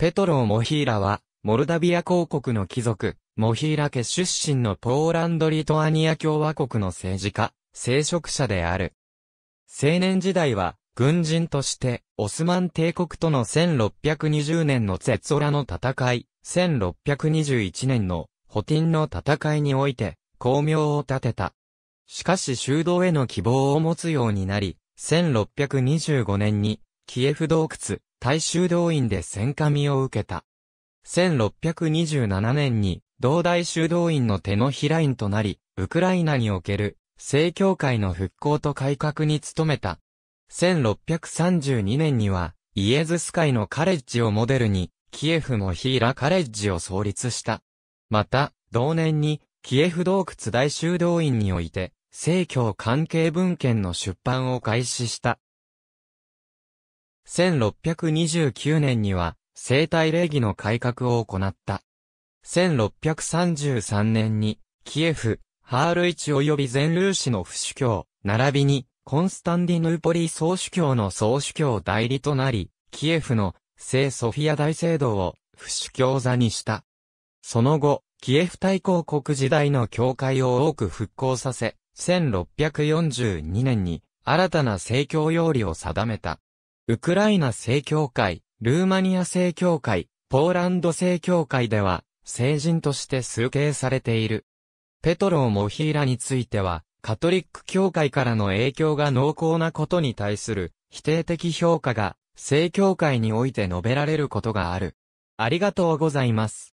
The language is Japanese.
ペトロー・モヒーラは、モルダビア公国の貴族、モヒーラ家出身のポーランド・リトアニア共和国の政治家、聖職者である。青年時代は、軍人として、オスマン帝国との1620年のツェツオラの戦い、1621年のホティンの戦いにおいて、巧妙を立てた。しかし修道への希望を持つようになり、1625年に、キエフ洞窟、大衆動員で戦神を受けた。1627年に、同大修道院の手のひら院となり、ウクライナにおける、正教会の復興と改革に努めた。1632年には、イエズス会のカレッジをモデルに、キエフモヒーラカレッジを創立した。また、同年に、キエフ洞窟大修道院において、正教関係文献の出版を開始した。1629年には、生体礼儀の改革を行った。1633年に、キエフ、ハールイチ及び全ルーシの不主教、並びに、コンスタンディヌーポリ総主教の総主教代理となり、キエフの聖ソフィア大聖堂を不主教座にした。その後、キエフ大公国時代の教会を多く復興させ、1642年に新たな政教要理を定めた。ウクライナ正教会、ルーマニア正教会、ポーランド正教会では、聖人として崇敬されている。ペトロー・モヒーラについては、カトリック教会からの影響が濃厚なことに対する否定的評価が、正教会において述べられることがある。ありがとうございます。